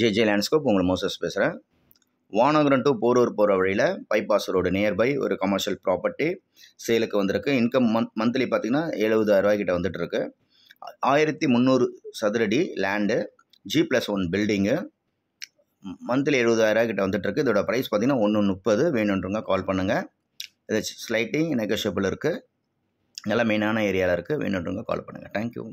J J landscape உங்களை Moses பேசுகிறேன் Vanagaram to Porur போகிற வழியில் பைபாஸ் ரோடு நியர்பை ஒரு கமர்ஷியல் ப்ராப்பர்ட்டி சேலுக்கு வந்திருக்கு இன்கம் மந்த் மந்த்லி பார்த்திங்கன்னா எழுபதாயிரரூவாய்க்கிட்ட வந்துட்டுருக்கு ஆயிரத்தி முந்நூறு சதுரடி land G plus one building monthly எழுபதாயிரம் கிட்டே வந்துட்டுருக்கு இதோட ப்ரைஸ் பார்த்திங்கன்னா ஒன்று முப்பது வேணுன்றவங்க கால் பண்ணுங்கள் இது ஸ்லைட்டிங் நெகோஷியபிள் இருக்குது நல்லா மெயினான ஏரியாவில் இருக்குது வேணுன்றவங்க கால் பண்ணுங்கள் தேங்க்யூ